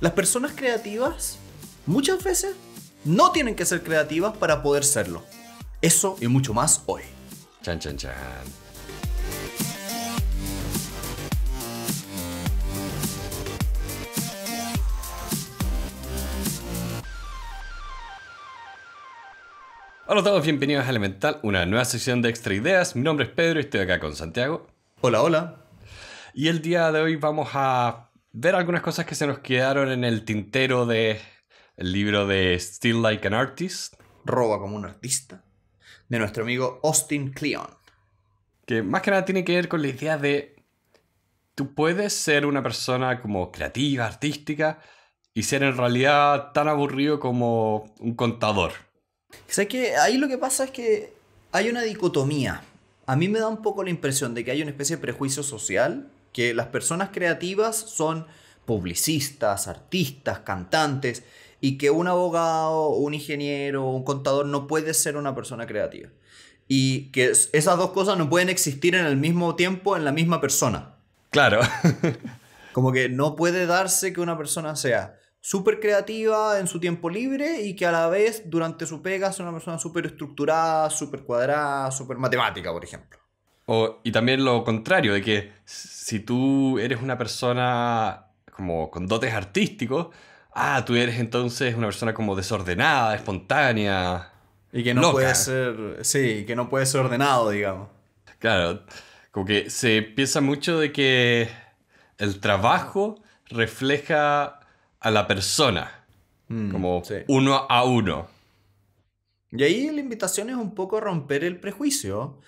Las personas creativas muchas veces no tienen que ser creativas para poder serlo. Eso y mucho más hoy. Chan, chan, chan. Hola a todos, bienvenidos a Elemental, una nueva sección de Extra Ideas. Mi nombre es Pedro y estoy acá con Santiago. Hola, hola. Y el día de hoy vamos a ver algunas cosas que se nos quedaron en el tintero de el libro de Still Like an Artist. Roba como un artista. De nuestro amigo Austin Cleon Que más que nada tiene que ver con la idea de. Tú puedes ser una persona como creativa, artística, y ser en realidad tan aburrido como un contador. sé que ahí lo que pasa es que hay una dicotomía. A mí me da un poco la impresión de que hay una especie de prejuicio social que las personas creativas son publicistas, artistas, cantantes, y que un abogado, un ingeniero, un contador no puede ser una persona creativa. Y que esas dos cosas no pueden existir en el mismo tiempo en la misma persona. Claro. Como que no puede darse que una persona sea súper creativa en su tiempo libre y que a la vez durante su pega sea una persona súper estructurada, súper cuadrada, súper matemática, por ejemplo y también lo contrario, de que si tú eres una persona como con dotes artísticos, ah, tú eres entonces una persona como desordenada, espontánea. Y que no puede ser, sí, que no puede ser ordenado, digamos. Claro, como que se piensa mucho de que el trabajo refleja a la persona, mm, como uno a uno. Y ahí la invitación es un poco romper el prejuicio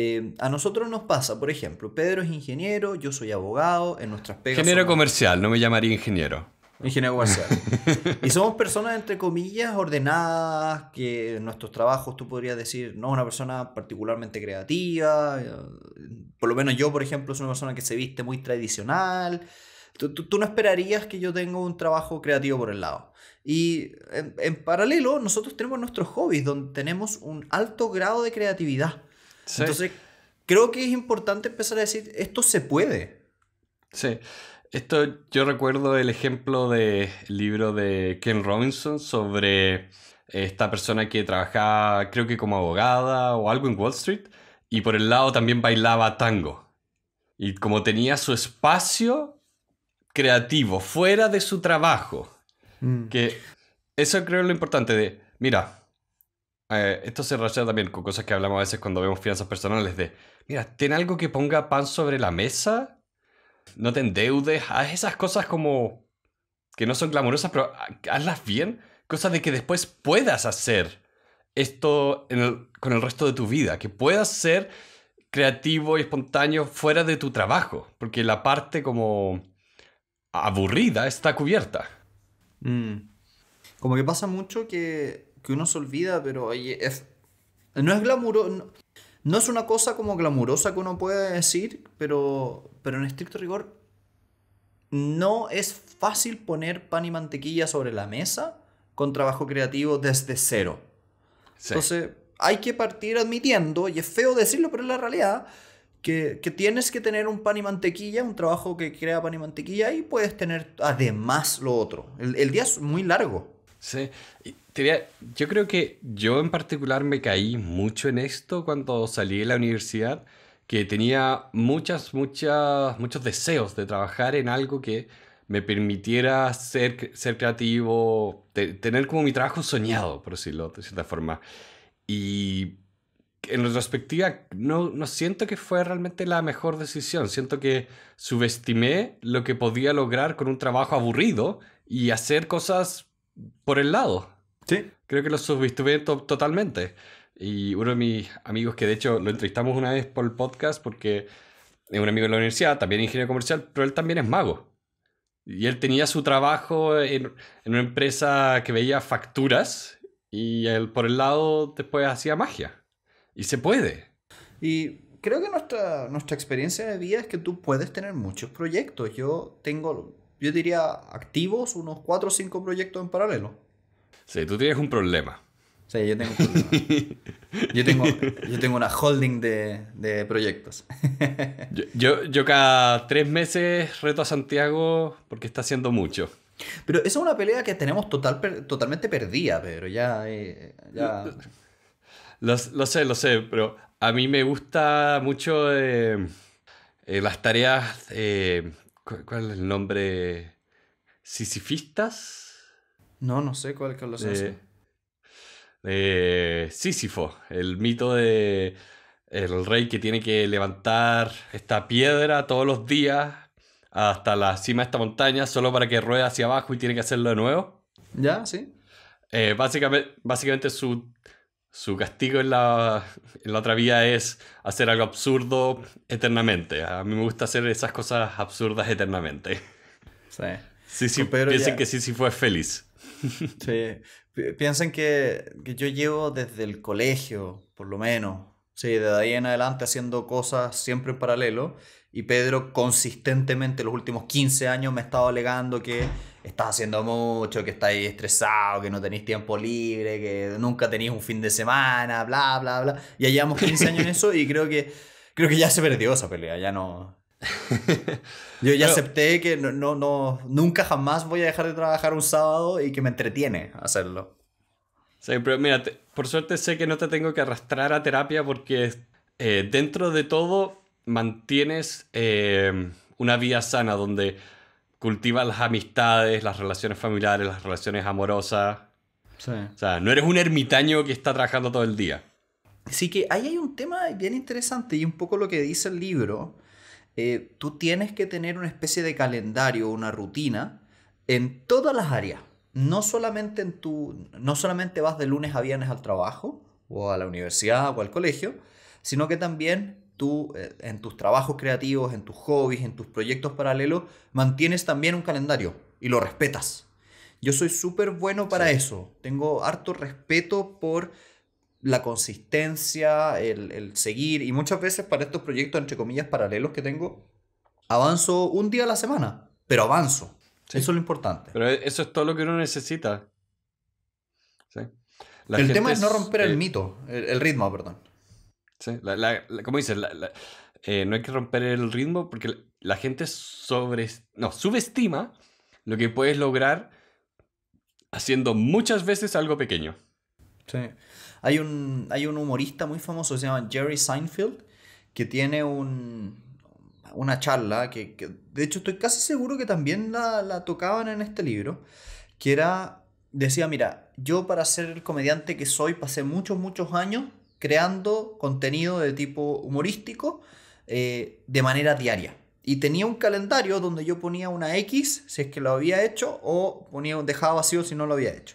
eh, a nosotros nos pasa, por ejemplo, Pedro es ingeniero, yo soy abogado, en nuestras pegas. Ingeniero comercial, no me llamaría ingeniero. Ingeniero comercial. y somos personas, entre comillas, ordenadas, que en nuestros trabajos tú podrías decir, no, una persona particularmente creativa. Eh, por lo menos yo, por ejemplo, soy una persona que se viste muy tradicional. Tú, no esperarías que yo tenga un trabajo creativo por el lado. Y en paralelo, nosotros tenemos nuestros hobbies, donde tenemos un alto grado de creatividad entonces, creo que es importante empezar a decir, esto se puede. Sí. Esto yo recuerdo el ejemplo del libro de Ken Robinson sobre esta persona que trabajaba, creo que como abogada o algo en Wall Street, y por el lado también bailaba tango. Y como tenía su espacio creativo fuera de su trabajo, mm. que eso creo es lo importante de, mira, eh, esto se relaciona también con cosas que hablamos a veces cuando vemos finanzas personales de, mira, ten algo que ponga pan sobre la mesa, no te endeudes, haz esas cosas como que no son glamurosas, pero hazlas bien, cosas de que después puedas hacer esto con el resto de tu vida, que puedas ser creativo y espontáneo fuera de tu trabajo, porque la parte como aburrida está cubierta. Mm. Como que pasa mucho que que uno se olvida, pero oye, es, no es glamuro... no, es una cosa como glamurosa que uno puede decir, pero, pero en estricto rigor no es fácil poner pan y mantequilla sobre la mesa con trabajo creativo desde cero. Entonces, hay que partir admitiendo, y es feo decirlo, pero es la realidad, que, tienes que tener un pan y mantequilla, un trabajo que crea pan y mantequilla, y puedes tener además lo otro. El, el día es muy largo. Sí, y, yo creo que yo en particular me caí mucho en esto cuando salí de la universidad, que tenía muchas, muchas, muchos deseos de trabajar en algo que me permitiera ser, ser creativo, tener como mi trabajo soñado, por decirlo de cierta forma. Y en retrospectiva, no, no siento que fue realmente la mejor decisión. Siento que subestimé lo que podía lograr con un trabajo aburrido y hacer cosas por el lado. Sí, creo que lo subestimé totalmente. Y uno de mis amigos, que de hecho lo entrevistamos una vez por el podcast, porque es un amigo de la universidad, también ingeniero comercial, pero él también es mago. Y él tenía su trabajo en, una empresa que veía facturas y él por el lado después hacía magia. Y se puede. Y creo que nuestra, nuestra experiencia de vida es que tú puedes tener muchos proyectos. Yo tengo, yo diría, activos unos 4 o 5 proyectos en paralelo. Sí, tú tienes un problema. Sí, yo tengo un problema. Yo tengo, una holding de, proyectos. Yo, cada tres meses reto a Santiago porque está haciendo mucho. Pero esa es una pelea que tenemos total, totalmente perdida, Pedro. Ya. Eh, lo, sé, lo sé, pero a mí me gusta mucho eh, eh, las tareas. ¿Cuál es el nombre? ¿Sisifistas? No, no sé cuál es sí Eh, Sísifo, el mito de el rey que tiene que levantar esta piedra todos los días hasta la cima de esta montaña solo para que ruede hacia abajo y tiene que hacerlo de nuevo. Ya, sí. Eh, básicamente, básicamente su, castigo en la, otra vida es hacer algo absurdo eternamente. A mí me gusta hacer esas cosas absurdas eternamente. Sí. Sí, sí, piensen que Sísifo es feliz. Sí. Piensen que, yo llevo desde el colegio, por lo menos, sí, de ahí en adelante haciendo cosas siempre en paralelo. Y Pedro consistentemente los últimos 15 años me ha estado alegando que estás haciendo mucho, que estás estresado, que no tenéis tiempo libre, que nunca tenéis un fin de semana, bla, bla, bla. Ya llevamos 15 años en eso y creo que, creo que ya se perdió esa pelea, ya no, Yo ya acepté que no, no, nunca jamás voy a dejar de trabajar un sábado y que me entretiene hacerlo. mira, por suerte sé que no te tengo que arrastrar a terapia porque eh, dentro de todo mantienes eh, una vida sana donde cultivas las amistades, las relaciones familiares, las relaciones amorosas. Sí. O sea, no eres un ermitaño que está trabajando todo el día. sí que ahí hay un tema bien interesante y un poco lo que dice el libro, eh, tú tienes que tener una especie de calendario, una rutina en todas las áreas. No solamente, en tu, no solamente vas de lunes a viernes al trabajo o a la universidad o al colegio, sino que también tú eh, en tus trabajos creativos, en tus hobbies, en tus proyectos paralelos, mantienes también un calendario y lo respetas. Yo soy súper bueno para eso. Tengo harto respeto por la consistencia, el, seguir. Y muchas veces para estos proyectos, entre comillas, paralelos que tengo, avanzo un día a la semana, pero avanzo. Eso es lo importante. Pero e, eso es todo lo que uno necesita. el tema es, no romper el, mito, el, ritmo, perdón. como dices, eh, no hay que romper el ritmo porque la gente no, subestima lo que puedes lograr haciendo muchas veces algo pequeño. Hay un, hay un humorista muy famoso que se llama Jerry Seinfeld que tiene una charla que, que, de hecho estoy casi seguro que también la, la tocaban en este libro, que era, decía, mira, yo para ser el comediante que soy pasé muchos, muchos años creando contenido de tipo humorístico eh, de manera diaria. Y tenía un calendario donde yo ponía una X si es que lo había hecho o ponía, dejaba vacío si no lo había hecho.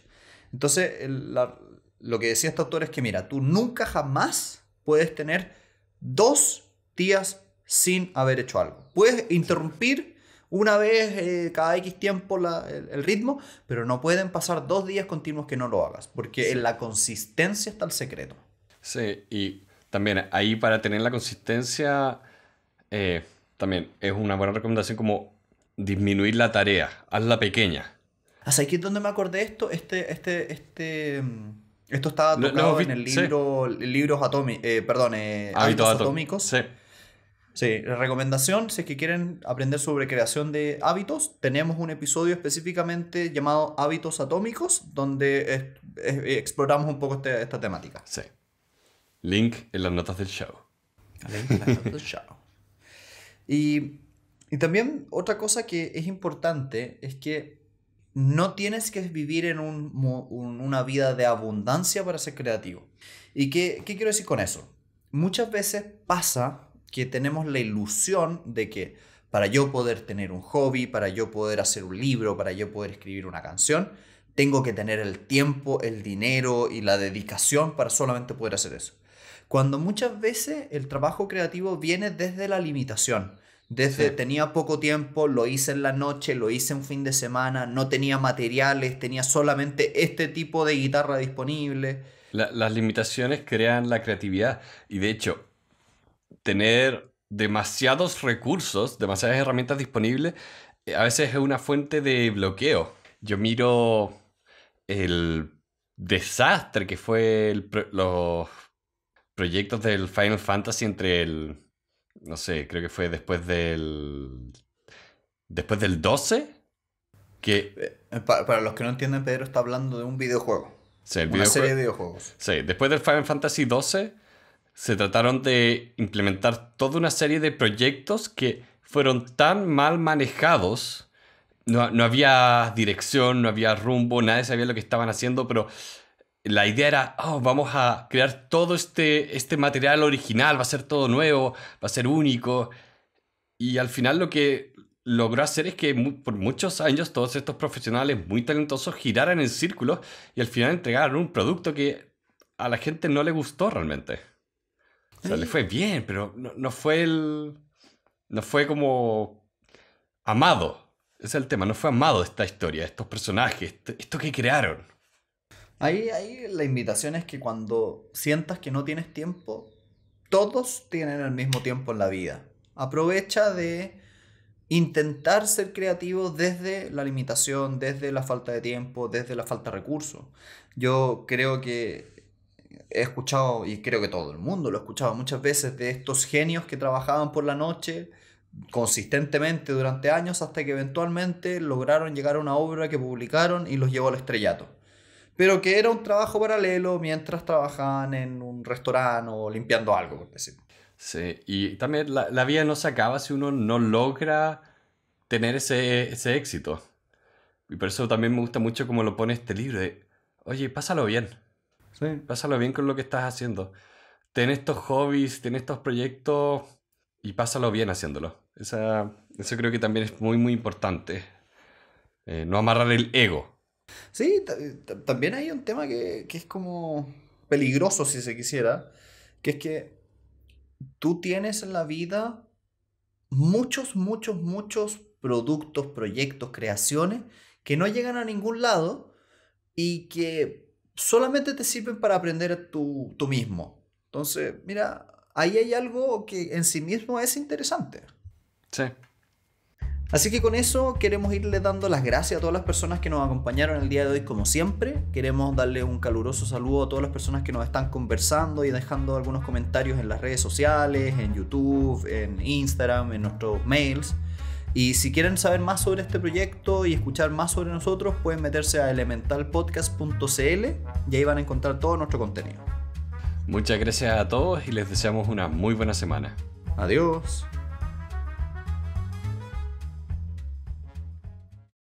Entonces, la, lo que decía este autor es que, mira, tú nunca jamás puedes tener dos días sin haber hecho algo. Puedes interrumpir una vez eh, cada X tiempo el, ritmo, pero no pueden pasar dos días continuos que no lo hagas, porque en la consistencia está el secreto. Sí, y también ahí para tener la consistencia, eh, también es una buena recomendación como disminuir la tarea, hazla pequeña. Hasta aquí es donde me acordé esto, este, este, este... Mm, esto está tocado en el libro eh, eh, Atómicos, perdón, Hábitos, Atómicos. Sí. Sí, recomendación, si es que quieren aprender sobre creación de hábitos, tenemos un episodio específicamente llamado Hábitos Atómicos, donde eh, exploramos un poco este, esta temática. Sí. Link en las notas del show. Link en las notas del show. Y, y también otra cosa que es importante es que no tienes que vivir en una vida de abundancia para ser creativo. ¿Y qué quiero decir con eso? Muchas veces pasa que tenemos la ilusión de que para yo poder tener un hobby, para yo poder hacer un libro, para yo poder escribir una canción, tengo que tener el tiempo, el dinero y la dedicación para solamente poder hacer eso. Cuando muchas veces el trabajo creativo viene desde la limitación, desde tenía poco tiempo, lo hice en la noche, lo hice un fin de semana, no tenía materiales, tenía solamente este tipo de guitarra disponible. las limitaciones crean la creatividad y de hecho, tener demasiados recursos, demasiadas herramientas disponibles, eh, a veces es una fuente de bloqueo. Yo miro el desastre que fue el, los proyectos del Final Fantasy entre el no sé, creo que fue después del. Después del 12. Que... Eh, eh, para, los que no entienden, Pedro está hablando de un videojuego. Una serie de videojuegos. Sí, después del Final Fantasy 12, se trataron de implementar toda una serie de proyectos que fueron tan mal manejados. No, no había dirección, no había rumbo, nadie sabía lo que estaban haciendo, pero la idea era, oh, vamos a crear todo este, este material original, va a ser todo nuevo, va a ser único. Y al final lo que logró hacer es que por muchos años todos estos profesionales muy talentosos giraran en círculos y al final entregaron un producto que a la gente no le gustó realmente. O sea, le fue bien, pero no, fue el... No fue como amado. Ese es el tema, no fue amado esta historia, estos personajes, este, esto que crearon. Ahí, la invitación es que cuando sientas que no tienes tiempo, todos tienen el mismo tiempo en la vida. Aprovecha de intentar ser creativo desde la limitación, desde la falta de tiempo, desde la falta de recursos. Yo creo que he escuchado, y creo que todo el mundo lo ha escuchado muchas veces, de estos genios que trabajaban por la noche consistentemente durante años hasta que eventualmente lograron llegar a una obra que publicaron y los llevó al estrellato pero que era un trabajo paralelo mientras trabajaban en un restaurante o limpiando algo, por decirlo. Sí, y también la, vida no se acaba si uno no logra tener ese, éxito. Y por eso también me gusta mucho cómo lo pone este libro. Oye, pásalo bien. Sí. Pásalo bien con lo que estás haciendo. Ten estos hobbies, ten estos proyectos y pásalo bien haciéndolo. Esa, eso creo que también es muy, muy importante. Eh, no amarrar el ego. Sí, también hay un tema que, es como peligroso si se quisiera, que es que tú tienes en la vida muchos, muchos, muchos productos, proyectos, creaciones que no llegan a ningún lado y que solamente te sirven para aprender tú, tú mismo. Entonces, mira, ahí hay algo que en sí mismo es interesante. Sí. Así que con eso queremos irle dando las gracias a todas las personas que nos acompañaron el día de hoy como siempre. Queremos darle un caluroso saludo a todas las personas que nos están conversando y dejando algunos comentarios en las redes sociales, en YouTube, en Instagram, en nuestros mails. Y si quieren saber más sobre este proyecto y escuchar más sobre nosotros, pueden meterse a elementalpodcast.cl y ahí van a encontrar todo nuestro contenido. Muchas gracias a todos y les deseamos una muy buena semana. Adiós.